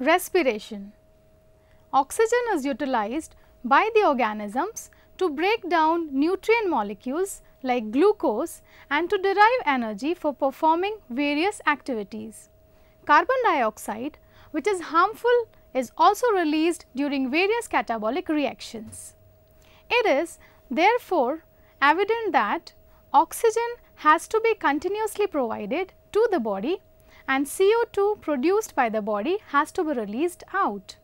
Respiration Oxygen is utilized by the organisms to break down nutrient molecules like glucose and to derive energy for performing various activities. Carbon dioxide which is harmful is also released during various catabolic reactions. It is therefore evident that oxygen has to be continuously provided to the body and CO2 produced by the body has to be released out.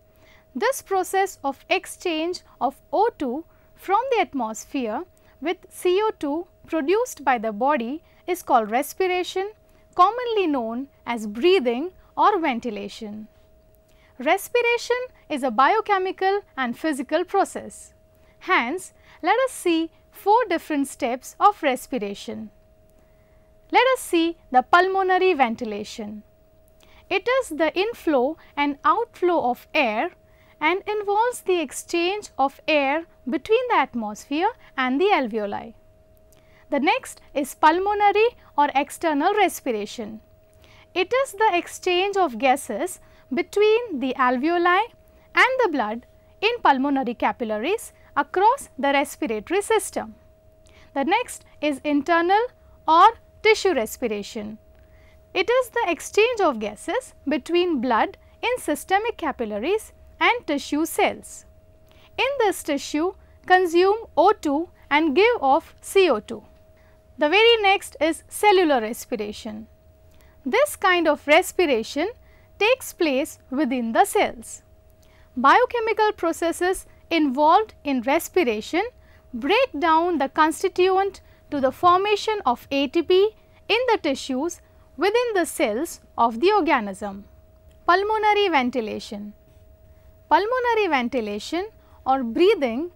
This process of exchange of O2 from the atmosphere with CO2 produced by the body is called respiration commonly known as breathing or ventilation. Respiration is a biochemical and physical process. Hence, let us see four different steps of respiration. Let us see the pulmonary ventilation. It is the inflow and outflow of air and involves the exchange of air between the atmosphere and the alveoli. The next is pulmonary or external respiration. It is the exchange of gases between the alveoli and the blood in pulmonary capillaries across the respiratory system. The next is internal or tissue respiration. It is the exchange of gases between blood in systemic capillaries and tissue cells. In this tissue consume O2 and give off CO2. The very next is cellular respiration. This kind of respiration takes place within the cells. Biochemical processes involved in respiration break down the constituent to the formation of ATP in the tissues within the cells of the organism. Pulmonary ventilation. Pulmonary ventilation or breathing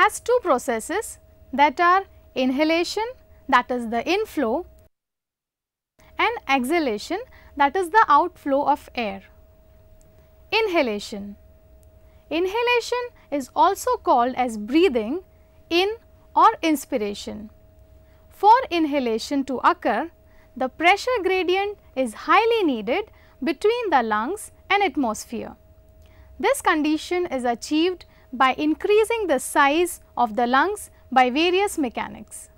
has two processes that are inhalation that is the inflow and exhalation that is the outflow of air. Inhalation. Inhalation is also called as breathing in or inspiration. For inhalation to occur, the pressure gradient is highly needed between the lungs and atmosphere. This condition is achieved by increasing the size of the lungs by various mechanics.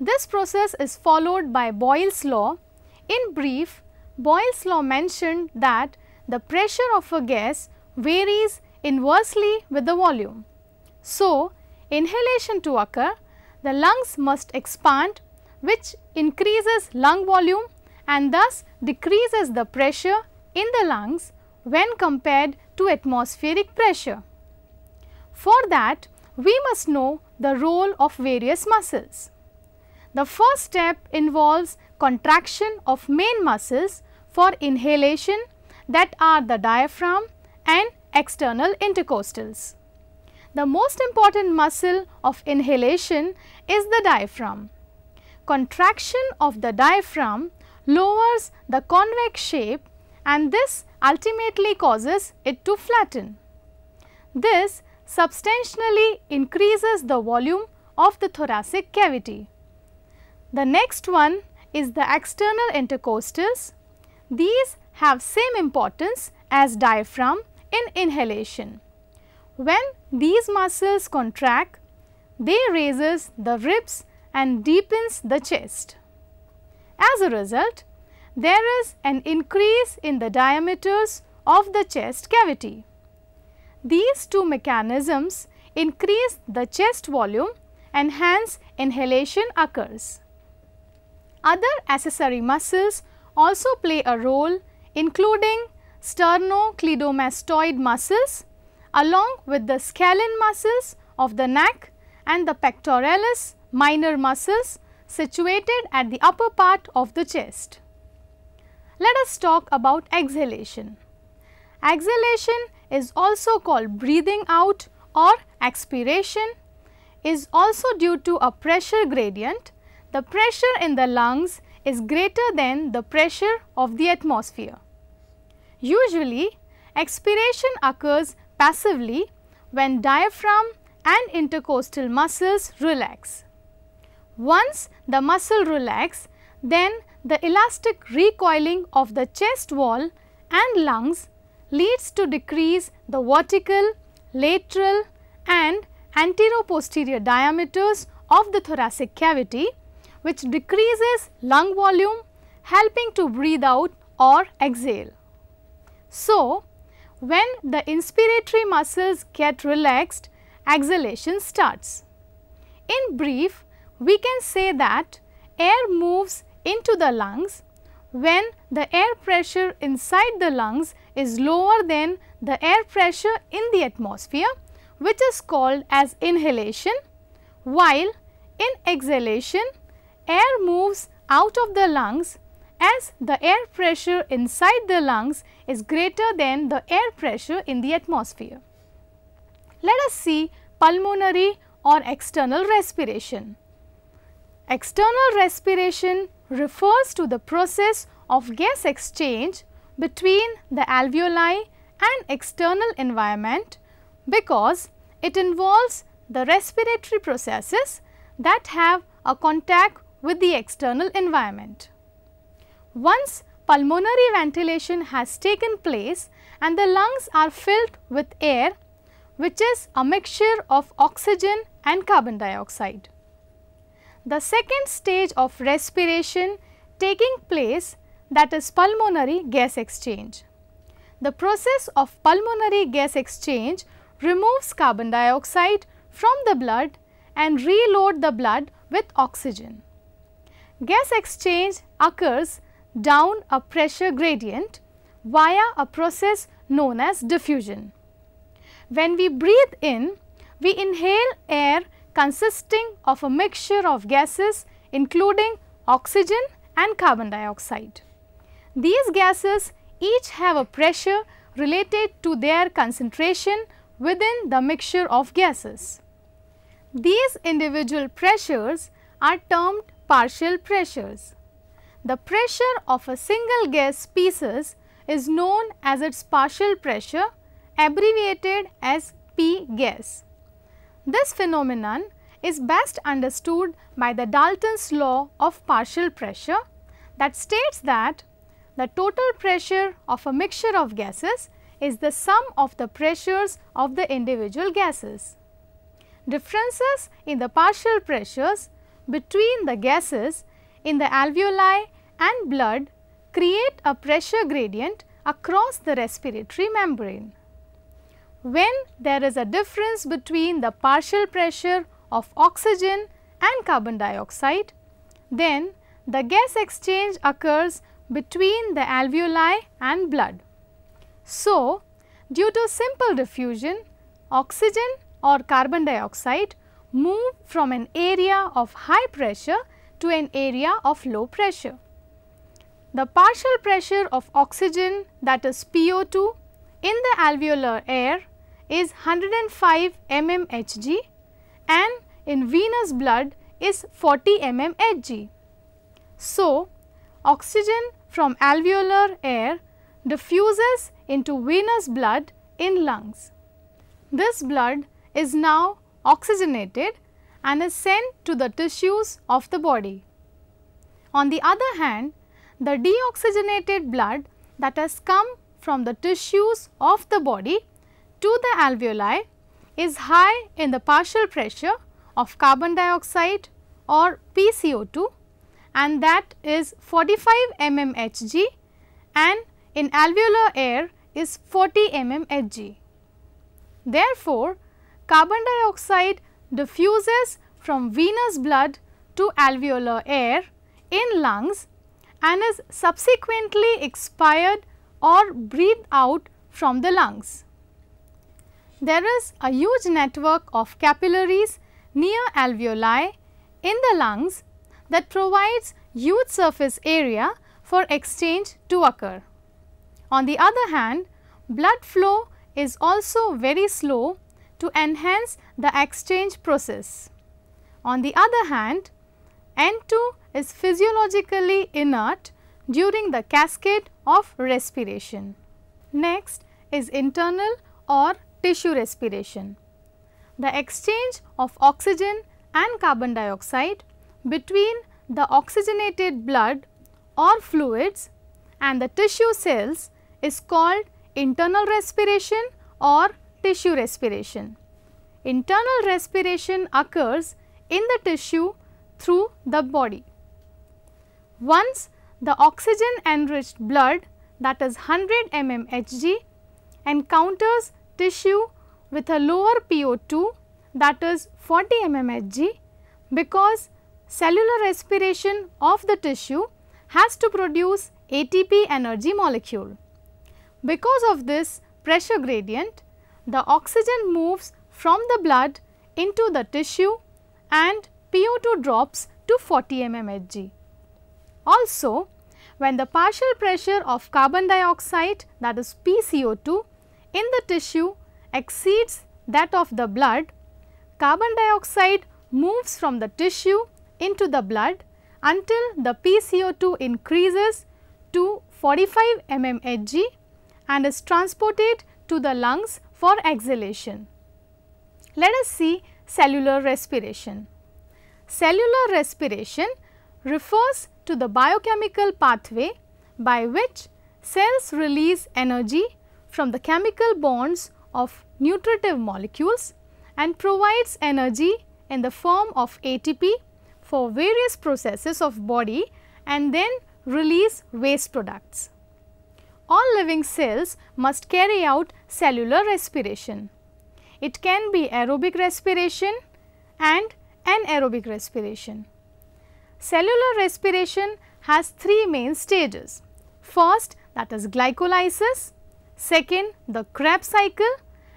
This process is followed by Boyle's law. In brief, Boyle's law mentioned that the pressure of a gas varies inversely with the volume. So, inhalation to occur, the lungs must expand which increases lung volume and thus decreases the pressure in the lungs when compared to atmospheric pressure. For that, we must know the role of various muscles. The first step involves contraction of main muscles for inhalation that are the diaphragm and external intercostals. The most important muscle of inhalation is the diaphragm. Contraction of the diaphragm lowers the convex shape and this ultimately causes it to flatten. This substantially increases the volume of the thoracic cavity. The next one is the external intercostals. These have same importance as diaphragm in inhalation. When these muscles contract, they raises the ribs and deepens the chest. As a result, there is an increase in the diameters of the chest cavity. These two mechanisms increase the chest volume and hence inhalation occurs. Other accessory muscles also play a role including sternocleidomastoid muscles along with the scalene muscles of the neck and the pectoralis minor muscles situated at the upper part of the chest. Let us talk about exhalation. Exhalation is also called breathing out or expiration is also due to a pressure gradient. The pressure in the lungs is greater than the pressure of the atmosphere. Usually, expiration occurs passively when diaphragm and intercostal muscles relax. Once the muscle relax, then the elastic recoiling of the chest wall and lungs leads to decrease the vertical, lateral and anteroposterior diameters of the thoracic cavity which decreases lung volume helping to breathe out or exhale. So, when the inspiratory muscles get relaxed, exhalation starts. In brief, we can say that air moves into the lungs when the air pressure inside the lungs is lower than the air pressure in the atmosphere which is called as inhalation while in exhalation air moves out of the lungs as the air pressure inside the lungs is greater than the air pressure in the atmosphere. Let us see pulmonary or external respiration. External respiration refers to the process of gas exchange between the alveoli and external environment because it involves the respiratory processes that have a contact with the external environment. Once pulmonary ventilation has taken place and the lungs are filled with air which is a mixture of oxygen and carbon dioxide. The second stage of respiration taking place that is pulmonary gas exchange. The process of pulmonary gas exchange removes carbon dioxide from the blood and reload the blood with oxygen. Gas exchange occurs down a pressure gradient via a process known as diffusion. When we breathe in, we inhale air consisting of a mixture of gases including oxygen and carbon dioxide. These gases each have a pressure related to their concentration within the mixture of gases. These individual pressures are termed partial pressures. The pressure of a single gas species is known as its partial pressure abbreviated as P gas. This phenomenon is best understood by the Dalton's law of partial pressure that states that the total pressure of a mixture of gases is the sum of the pressures of the individual gases. Differences in the partial pressures between the gases in the alveoli and blood create a pressure gradient across the respiratory membrane. When there is a difference between the partial pressure of oxygen and carbon dioxide, then the gas exchange occurs between the alveoli and blood. So, due to simple diffusion, oxygen or carbon dioxide move from an area of high pressure to an area of low pressure. The partial pressure of oxygen that is PO2 in the alveolar air is 105 mmHg and in venous blood is 40 mmHg. So, oxygen from alveolar air diffuses into venous blood in lungs. This blood is now oxygenated and is sent to the tissues of the body. On the other hand, the deoxygenated blood that has come from the tissues of the body to the alveoli is high in the partial pressure of carbon dioxide or PCO2 and that is 45 mmHg and in alveolar air is 40 mmHg. Therefore, carbon dioxide diffuses from venous blood to alveolar air in lungs and is subsequently expired or breathed out from the lungs. There is a huge network of capillaries near alveoli in the lungs that provides huge surface area for exchange to occur. On the other hand, blood flow is also very slow to enhance the exchange process. On the other hand, N2 is physiologically inert during the cascade of respiration. Next is internal or tissue respiration. The exchange of oxygen and carbon dioxide between the oxygenated blood or fluids and the tissue cells is called internal respiration or tissue respiration. Internal respiration occurs in the tissue through the body. Once the oxygen enriched blood that is 100 mmHg, encounters tissue with a lower PO2 that is 40 mmHg, because cellular respiration of the tissue has to produce ATP energy molecule. Because of this pressure gradient, the oxygen moves from the blood into the tissue and PO2 drops to 40 mmHg. Also, when the partial pressure of carbon dioxide that is PCO2 in the tissue exceeds that of the blood, carbon dioxide moves from the tissue into the blood until the PCO2 increases to 45 mmHg, and is transported to the lungs for exhalation. Let us see cellular respiration. Cellular respiration refers to the biochemical pathway by which cells release energy from the chemical bonds of nutritive molecules and provides energy in the form of ATP for various processes of body and then release waste products. All living cells must carry out cellular respiration. It can be aerobic respiration and anaerobic respiration. Cellular respiration has three main stages. First that is glycolysis, second the Krebs cycle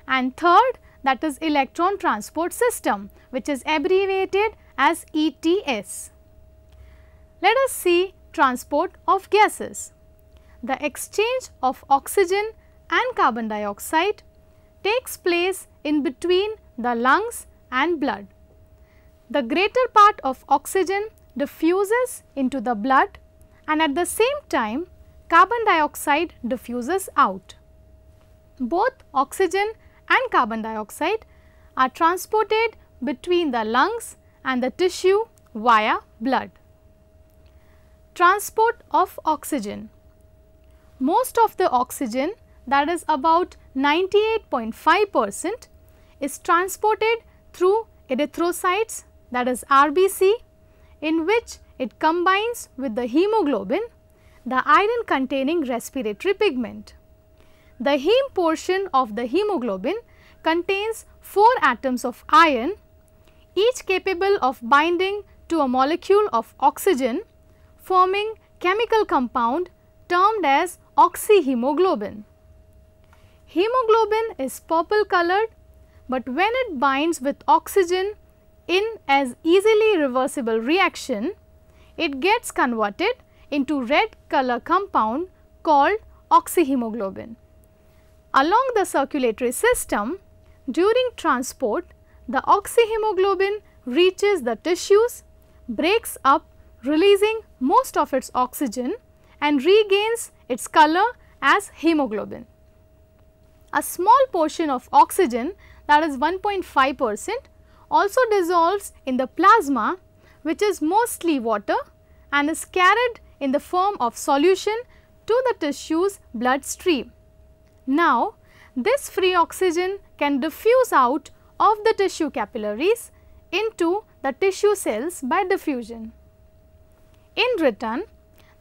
and third that is electron transport system which is abbreviated as ETS. Let us see transport of gases. The exchange of oxygen and carbon dioxide takes place in between the lungs and blood. The greater part of oxygen diffuses into the blood and at the same time carbon dioxide diffuses out. Both oxygen and carbon dioxide are transported between the lungs and the tissue via blood. Transport of oxygen. Most of the oxygen that is about 98.5 percent is transported through erythrocytes that is RBC in which it combines with the hemoglobin, the iron containing respiratory pigment. The heme portion of the hemoglobin contains 4 atoms of iron, each capable of binding to a molecule of oxygen forming chemical compound termed as oxyhemoglobin. Hemoglobin is purple colored, but when it binds with oxygen in as easily reversible reaction, it gets converted into red color compound called oxyhemoglobin. Along the circulatory system, during transport, the oxyhemoglobin reaches the tissues, breaks up releasing most of its oxygen and regains its color as hemoglobin. A small portion of oxygen that is 1.5 percent also dissolves in the plasma which is mostly water and is carried in the form of solution to the tissue's bloodstream. Now, this free oxygen can diffuse out of the tissue capillaries into the tissue cells by diffusion. In return,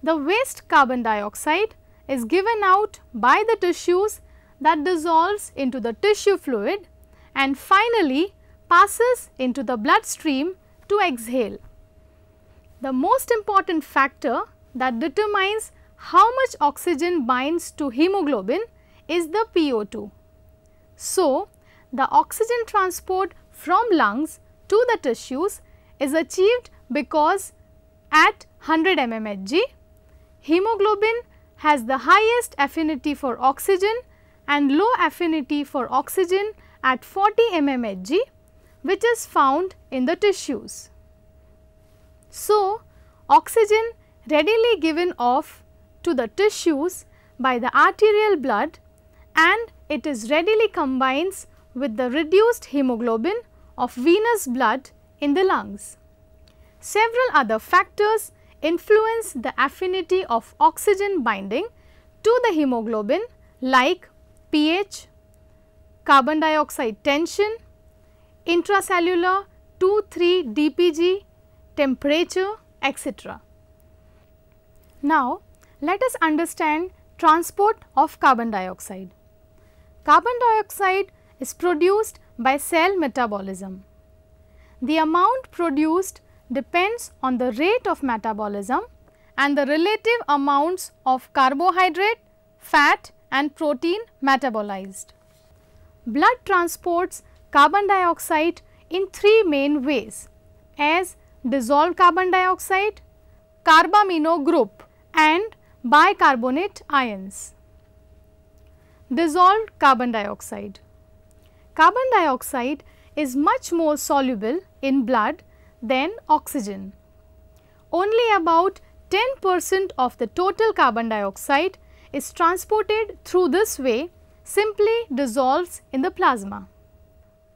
the waste carbon dioxide is given out by the tissues that dissolves into the tissue fluid and finally passes into the bloodstream to exhale. The most important factor that determines how much oxygen binds to hemoglobin is the PO2. So, the oxygen transport from lungs to the tissues is achieved because at 100 mmHg, hemoglobin has the highest affinity for oxygen and low affinity for oxygen at 40 mmHg which is found in the tissues. So, oxygen readily given off to the tissues by the arterial blood and it is readily combines with the reduced hemoglobin of venous blood in the lungs. Several other factors influence the affinity of oxygen binding to the hemoglobin like pH, carbon dioxide tension, intracellular two, three, DPG, temperature etc. Now, let us understand transport of carbon dioxide. Carbon dioxide is produced by cell metabolism. The amount produced depends on the rate of metabolism and the relative amounts of carbohydrate, fat and protein metabolized. Blood transports carbon dioxide in three main ways as dissolved carbon dioxide, carbamino group and bicarbonate ions. Dissolved carbon dioxide. Carbon dioxide is much more soluble in blood than oxygen. Only about 10 percent of the total carbon dioxide is transported through this way simply dissolves in the plasma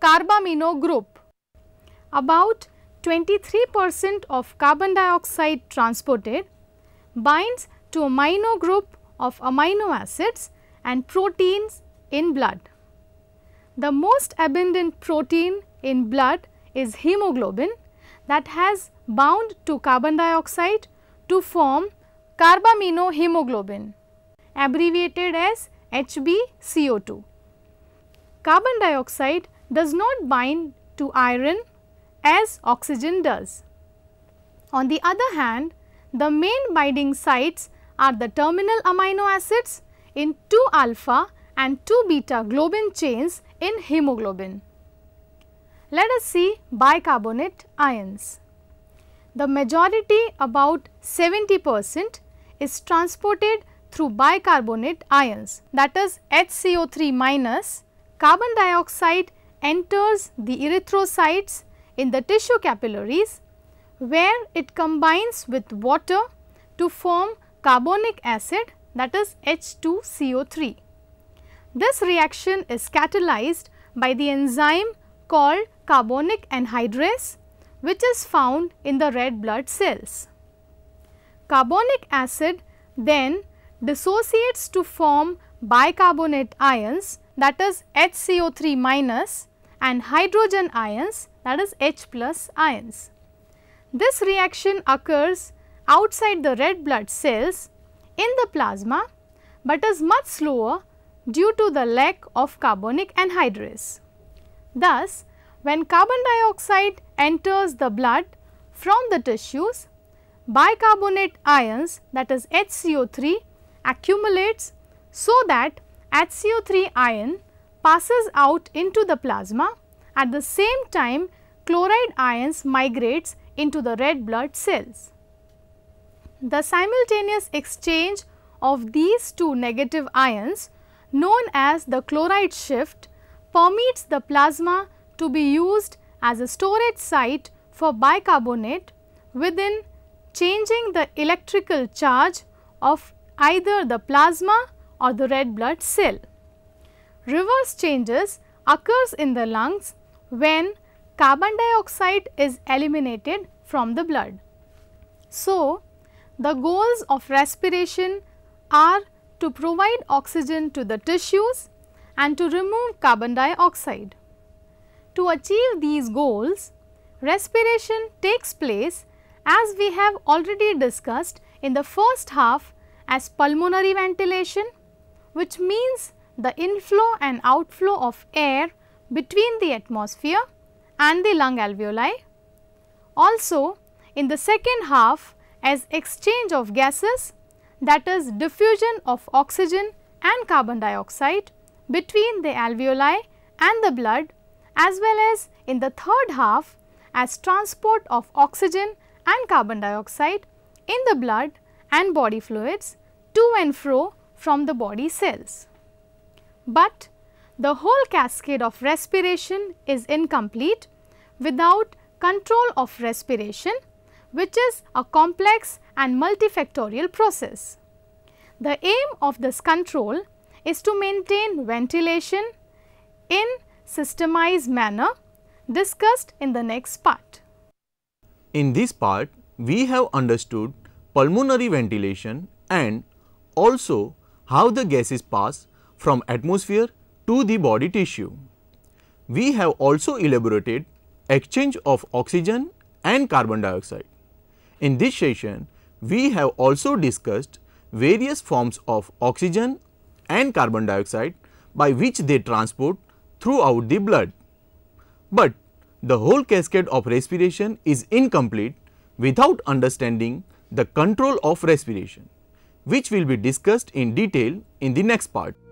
carbamino group. About 23 percent of carbon dioxide transported binds to amino group of amino acids and proteins in blood. The most abundant protein in blood is hemoglobin that has bound to carbon dioxide to form carbaminohemoglobin abbreviated as HbCO2. Carbon dioxide does not bind to iron as oxygen does. On the other hand, the main binding sites are the terminal amino acids in 2 alpha and 2 beta globin chains in hemoglobin. Let us see bicarbonate ions. The majority about 70 percent is transported through bicarbonate ions that is HCO3 minus, carbon dioxide enters the erythrocytes in the tissue capillaries where it combines with water to form carbonic acid that is H2CO3. This reaction is catalyzed by the enzyme called carbonic anhydrase which is found in the red blood cells. Carbonic acid then dissociates to form bicarbonate ions that is HCO3 minus and hydrogen ions that is H plus ions. This reaction occurs outside the red blood cells in the plasma but is much slower due to the lack of carbonic anhydrase. Thus, when carbon dioxide enters the blood from the tissues, bicarbonate ions that is HCO3 accumulates so that HCO3 ion passes out into the plasma. At the same time, chloride ions migrates into the red blood cells. The simultaneous exchange of these two negative ions known as the chloride shift permits the plasma to be used as a storage site for bicarbonate within changing the electrical charge of either the plasma or the red blood cell. Reverse changes occurs in the lungs when carbon dioxide is eliminated from the blood. So, the goals of respiration are to provide oxygen to the tissues and to remove carbon dioxide. To achieve these goals, respiration takes place as we have already discussed in the first half as pulmonary ventilation which means the inflow and outflow of air between the atmosphere and the lung alveoli. Also, in the second half as exchange of gases that is diffusion of oxygen and carbon dioxide between the alveoli and the blood as well as in the third half as transport of oxygen and carbon dioxide in the blood and body fluids to and fro from the body cells. But the whole cascade of respiration is incomplete without control of respiration which is a complex and multifactorial process. The aim of this control is to maintain ventilation in systemized manner discussed in the next part. In this part, we have understood pulmonary ventilation and also how the gases pass from atmosphere to the body tissue. We have also elaborated exchange of oxygen and carbon dioxide. In this session, we have also discussed various forms of oxygen and carbon dioxide by which they transport throughout the blood. But the whole cascade of respiration is incomplete without understanding the control of respiration, which will be discussed in detail in the next part.